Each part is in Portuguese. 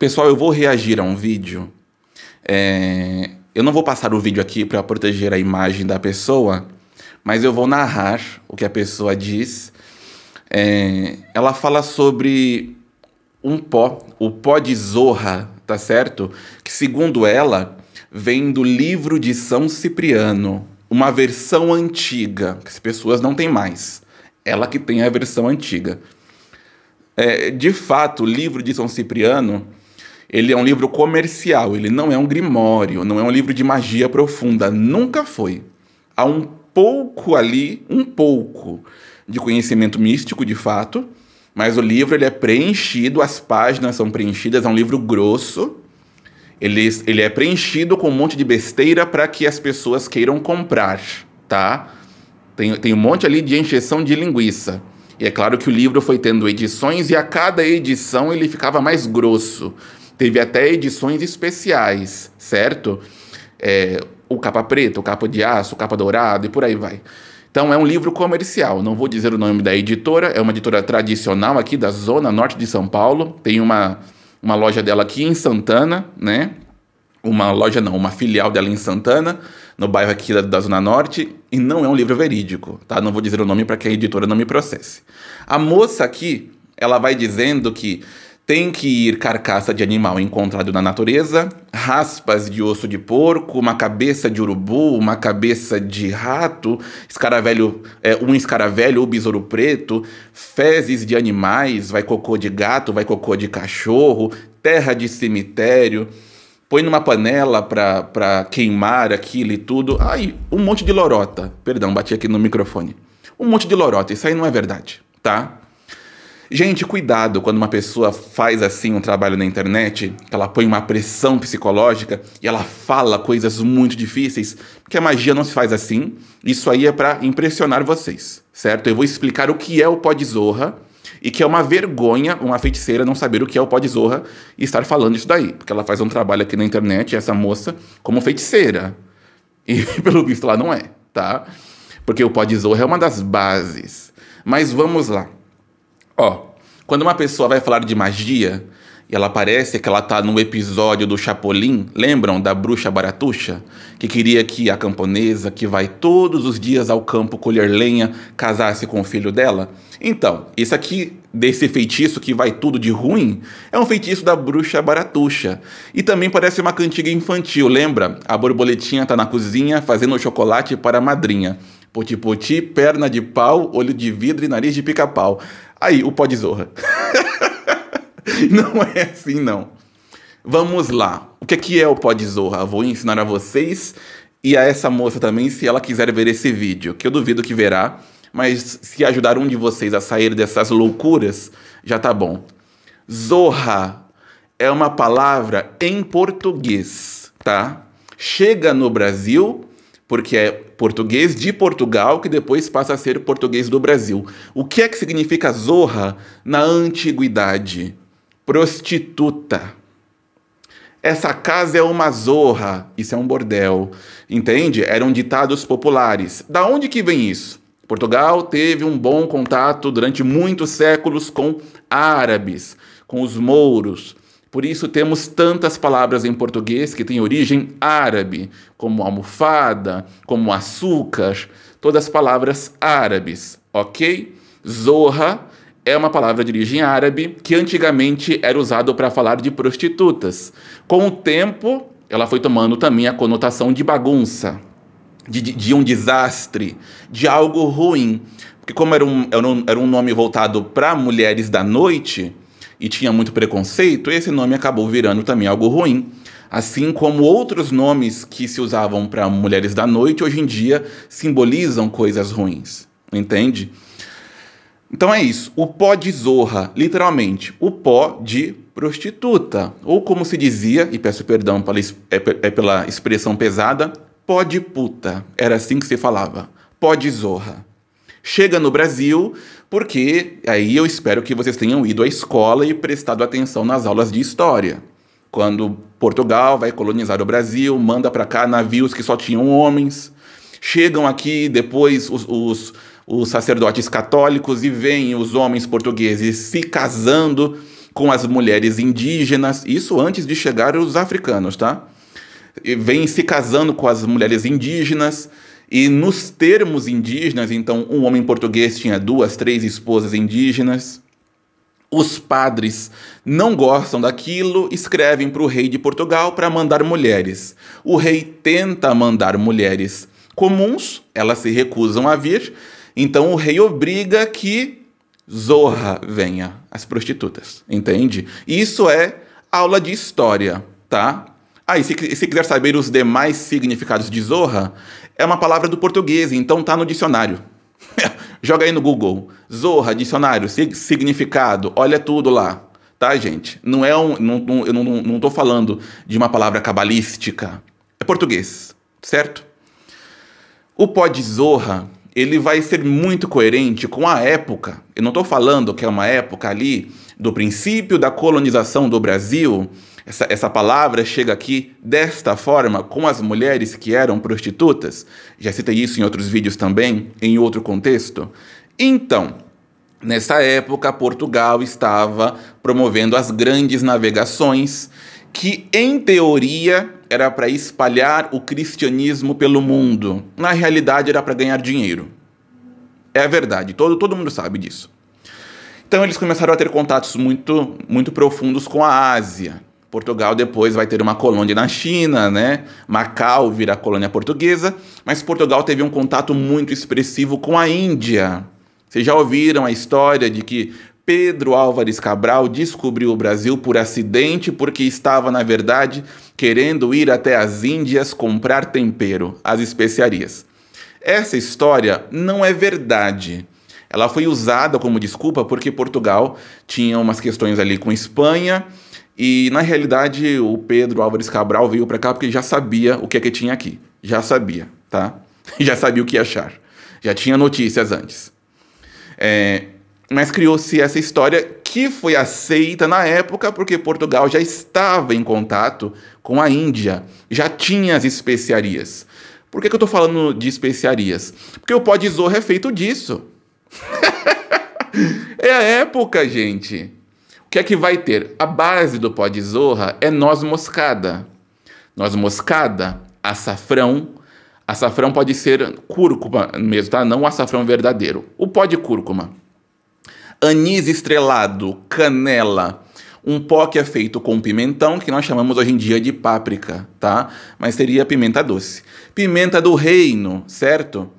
Pessoal, eu vou reagir a um vídeo. É, eu não vou passar o vídeo aqui para proteger a imagem da pessoa, mas eu vou narrar o que a pessoa diz. É, ela fala sobre um pó, o pó de zorra, tá certo? Que segundo ela vem do livro de São Cipriano, uma versão antiga que as pessoas não têm mais. Ela que tem a versão antiga. É, de fato, o livro de São Cipriano ele é um livro comercial, ele não é um grimório, não é um livro de magia profunda, nunca foi. Há um pouco ali, um pouco de conhecimento místico, de fato, mas o livro ele é preenchido, as páginas são preenchidas, é um livro grosso. Ele, ele é preenchido com um monte de besteira para que as pessoas queiram comprar, tá? Tem, tem um monte ali de encheção de linguiça. E é claro que o livro foi tendo edições e a cada edição ele ficava mais grosso. Teve até edições especiais, certo? É, o capa preta, o capa de aço, o capa dourado e por aí vai. Então é um livro comercial, não vou dizer o nome da editora, é uma editora tradicional aqui da zona norte de São Paulo, tem uma, uma loja dela aqui em Santana, né? Uma loja não, uma filial dela em Santana, no bairro aqui da, da zona norte, e não é um livro verídico, tá? Não vou dizer o nome para que a editora não me processe. A moça aqui, ela vai dizendo que tem que ir carcaça de animal encontrado na natureza, raspas de osso de porco, uma cabeça de urubu, uma cabeça de rato, escaravelho, é, um escaravelho ou besouro preto, fezes de animais, vai cocô de gato, vai cocô de cachorro, terra de cemitério, põe numa panela para queimar aquilo e tudo. Ai, um monte de lorota. Perdão, bati aqui no microfone. Um monte de lorota, isso aí não é verdade, tá? Gente, cuidado quando uma pessoa faz assim um trabalho na internet, que ela põe uma pressão psicológica e ela fala coisas muito difíceis, porque a magia não se faz assim. Isso aí é para impressionar vocês, certo? Eu vou explicar o que é o pó de zorra e que é uma vergonha uma feiticeira não saber o que é o pó de zorra e estar falando isso daí, porque ela faz um trabalho aqui na internet, essa moça, como feiticeira. E pelo visto ela não é, tá? Porque o pó de zorra é uma das bases. Mas vamos lá. Ó, quando uma pessoa vai falar de magia, e ela parece que ela tá num episódio do Chapolin, lembram da bruxa Baratuxa? Que queria que a camponesa, que vai todos os dias ao campo colher lenha, casasse com o filho dela? Então, isso aqui, desse feitiço que vai tudo de ruim, é um feitiço da bruxa Baratuxa. E também parece uma cantiga infantil, lembra? A borboletinha tá na cozinha fazendo chocolate para a madrinha. Poti-poti, perna de pau, olho de vidro e nariz de pica-pau. Aí, o pó de zorra. não é assim, não. Vamos lá. O que é, que é o pó de zorra? Vou ensinar a vocês e a essa moça também, se ela quiser ver esse vídeo, que eu duvido que verá, mas se ajudar um de vocês a sair dessas loucuras, já tá bom. Zorra é uma palavra em português, tá? Chega no Brasil, porque é português de Portugal, que depois passa a ser português do Brasil. O que é que significa zorra na antiguidade? Prostituta. Essa casa é uma zorra, isso é um bordel. Entende? Eram ditados populares. Da onde que vem isso? Portugal teve um bom contato durante muitos séculos com árabes, com os mouros, por isso temos tantas palavras em português que têm origem árabe, como almofada, como açúcar, todas palavras árabes, ok? Zorra é uma palavra de origem árabe que antigamente era usado para falar de prostitutas. Com o tempo, ela foi tomando também a conotação de bagunça, de, de, de um desastre, de algo ruim. Porque, como era um, era um, era um nome voltado para mulheres da noite, e tinha muito preconceito, esse nome acabou virando também algo ruim. Assim como outros nomes que se usavam para mulheres da noite, hoje em dia simbolizam coisas ruins, entende? Então é isso. O pó de zorra, literalmente, o pó de prostituta. Ou como se dizia, e peço perdão pela, é, é, pela expressão pesada, pó de puta. Era assim que se falava. Pó de zorra chega no Brasil, porque aí eu espero que vocês tenham ido à escola e prestado atenção nas aulas de história. Quando Portugal vai colonizar o Brasil, manda para cá navios que só tinham homens. Chegam aqui depois os, os, os sacerdotes católicos e veem os homens portugueses se casando com as mulheres indígenas, isso antes de chegar os africanos, tá? E vêm se casando com as mulheres indígenas, e nos termos indígenas, então, um homem português tinha duas, três esposas indígenas. Os padres não gostam daquilo, escrevem para o rei de Portugal para mandar mulheres. O rei tenta mandar mulheres comuns, elas se recusam a vir, então o rei obriga que Zorra venha, as prostitutas, entende? Isso é aula de história, tá? Ah, e se, se, quiser saber os demais significados de zorra, é uma palavra do português, então tá no dicionário. Joga aí no Google. Zorra, dicionário, sig significado, olha tudo lá. Tá, gente? Não é um. Não, não, eu não, não tô falando de uma palavra cabalística. É português, certo? O pó de zorra, ele vai ser muito coerente com a época. Eu não tô falando que é uma época ali do princípio da colonização do Brasil essa, essa palavra chega aqui desta forma com as mulheres que eram prostitutas. Já citei isso em outros vídeos também, em outro contexto. Então, nessa época, Portugal estava promovendo as grandes navegações que, em teoria, era para espalhar o cristianismo pelo mundo. Na realidade, era para ganhar dinheiro. É a verdade, todo, todo mundo sabe disso. Então eles começaram a ter contatos muito, muito profundos com a Ásia. Portugal depois vai ter uma colônia na China, né? Macau vira colônia portuguesa, mas Portugal teve um contato muito expressivo com a Índia. Vocês já ouviram a história de que Pedro Álvares Cabral descobriu o Brasil por acidente porque estava, na verdade, querendo ir até as Índias comprar tempero, as especiarias. Essa história não é verdade. Ela foi usada como desculpa porque Portugal tinha umas questões ali com Espanha e na realidade, o Pedro Álvares Cabral veio para cá porque já sabia o que é que tinha aqui. Já sabia, tá? Já sabia o que achar. Já tinha notícias antes. É, mas criou-se essa história que foi aceita na época porque Portugal já estava em contato com a Índia, já tinha as especiarias. Por que, que eu estou falando de especiarias? Porque o pó de zorro é feito disso. é a época, gente que é que vai ter? A base do pó de zorra é noz moscada. Noz moscada, açafrão. Açafrão pode ser cúrcuma mesmo, tá? Não açafrão verdadeiro. O pó de cúrcuma. Anis estrelado, canela. Um pó que é feito com pimentão, que nós chamamos hoje em dia de páprica, tá? Mas seria pimenta doce. Pimenta do reino, certo?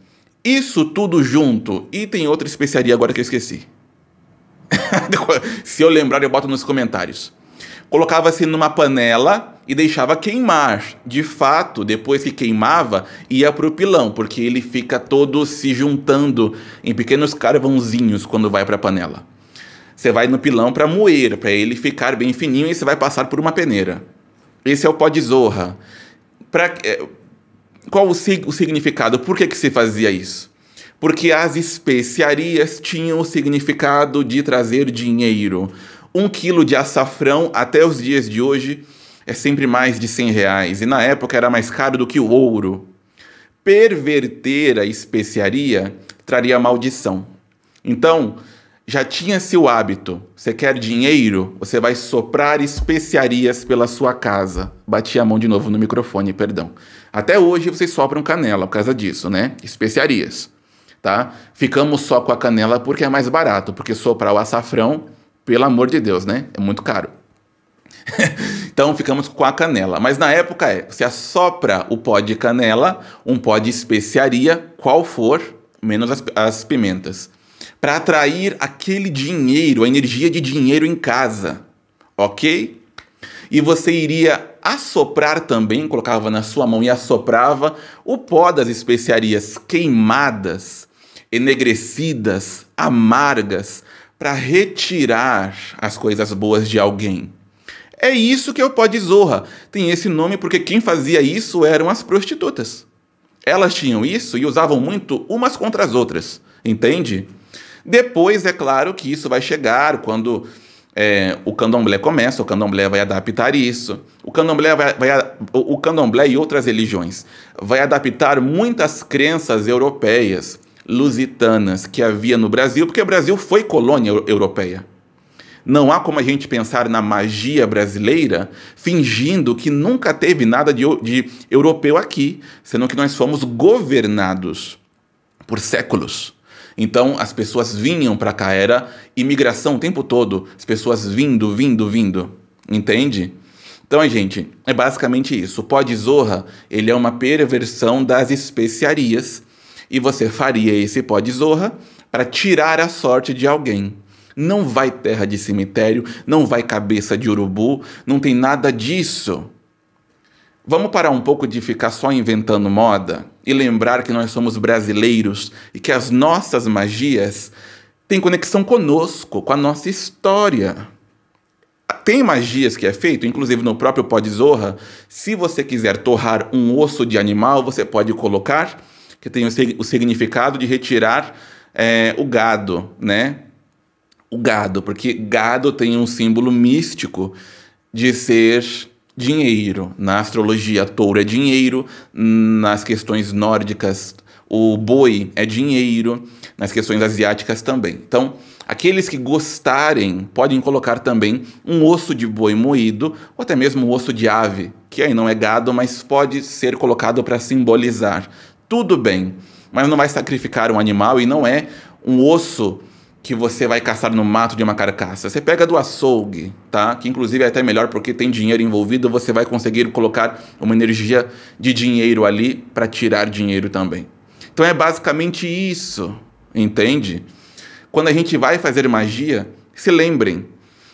Isso tudo junto. E tem outra especiaria agora que eu esqueci. Se eu lembrar, eu boto nos comentários. Colocava-se numa panela e deixava queimar. De fato, depois que queimava, ia para o pilão, porque ele fica todo se juntando em pequenos carvãozinhos quando vai para a panela. Você vai no pilão para moer, para ele ficar bem fininho e você vai passar por uma peneira. Esse é o pó de zorra. Pra, é, qual o, o significado? Por que, que se fazia isso? porque as especiarias tinham o significado de trazer dinheiro. Um quilo de açafrão, até os dias de hoje, é sempre mais de 100 reais, e na época era mais caro do que o ouro. Perverter a especiaria traria maldição. Então, já tinha-se o hábito: você quer dinheiro, você vai soprar especiarias pela sua casa. Bati a mão de novo no microfone, perdão. Até hoje vocês sopram canela por causa disso, né? Especiarias tá? Ficamos só com a canela porque é mais barato, porque soprar o açafrão, pelo amor de Deus, né? É muito caro. então ficamos com a canela. Mas na época é, você assopra o pó de canela, um pó de especiaria, qual for, menos as, as pimentas. Para atrair aquele dinheiro, a energia de dinheiro em casa, ok? E você iria assoprar também, colocava na sua mão e assoprava o pó das especiarias queimadas enegrecidas, amargas, para retirar as coisas boas de alguém. É isso que é o pó de zorra. Tem esse nome porque quem fazia isso eram as prostitutas. Elas tinham isso e usavam muito umas contra as outras, entende? Depois, é claro que isso vai chegar quando é, o candomblé começa, o candomblé vai adaptar isso. O candomblé, vai, vai, o candomblé e outras religiões vai adaptar muitas crenças europeias lusitanas que havia no Brasil, porque o Brasil foi colônia europeia. Não há como a gente pensar na magia brasileira fingindo que nunca teve nada de, de europeu aqui, sendo que nós fomos governados por séculos. Então as pessoas vinham para cá, era imigração o tempo todo, as pessoas vindo, vindo, vindo. Entende? Então, gente, é basicamente isso. O pó de zorra, ele é uma perversão das especiarias e você faria esse pó de zorra para tirar a sorte de alguém. Não vai terra de cemitério, não vai cabeça de urubu, não tem nada disso. Vamos parar um pouco de ficar só inventando moda e lembrar que nós somos brasileiros e que as nossas magias têm conexão conosco, com a nossa história. Tem magias que é feito, inclusive no próprio pó de zorra. Se você quiser torrar um osso de animal, você pode colocar que tem o significado de retirar é, o gado, né? O gado, porque gado tem um símbolo místico de ser dinheiro. Na astrologia, touro é dinheiro, nas questões nórdicas, o boi é dinheiro, nas questões asiáticas também. Então, aqueles que gostarem podem colocar também um osso de boi moído ou até mesmo um osso de ave, que aí não é gado, mas pode ser colocado para simbolizar tudo bem. Mas não vai sacrificar um animal e não é um osso que você vai caçar no mato de uma carcaça. Você pega do açougue, tá? Que inclusive é até melhor porque tem dinheiro envolvido, você vai conseguir colocar uma energia de dinheiro ali para tirar dinheiro também. Então é basicamente isso, entende? Quando a gente vai fazer magia, se lembrem,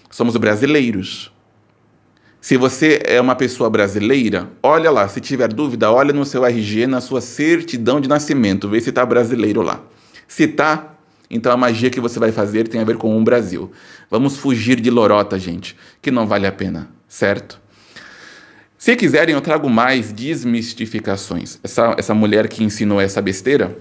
somos brasileiros. Se você é uma pessoa brasileira, olha lá. Se tiver dúvida, olha no seu RG, na sua certidão de nascimento, vê se está brasileiro lá. Se está, então a magia que você vai fazer tem a ver com o Brasil. Vamos fugir de lorota, gente, que não vale a pena, certo? Se quiserem, eu trago mais desmistificações. Essa, essa mulher que ensinou essa besteira,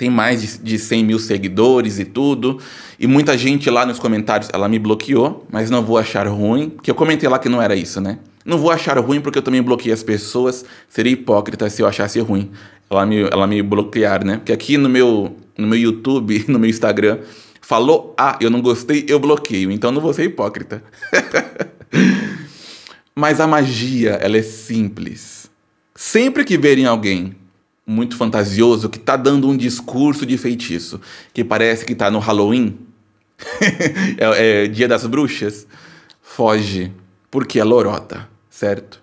tem mais de, de 100 mil seguidores e tudo. E muita gente lá nos comentários, ela me bloqueou, mas não vou achar ruim, porque eu comentei lá que não era isso, né? Não vou achar ruim porque eu também bloqueei as pessoas, seria hipócrita se eu achasse ruim ela me, ela me bloquear, né? Porque aqui no meu, no meu YouTube, no meu Instagram, falou, ah, eu não gostei, eu bloqueio, então não vou ser hipócrita. Mas a magia, ela é simples. Sempre que verem alguém muito fantasioso que tá dando um discurso de feitiço, que parece que tá no Halloween, é, é, Dia das Bruxas, foge, porque é lorota, certo?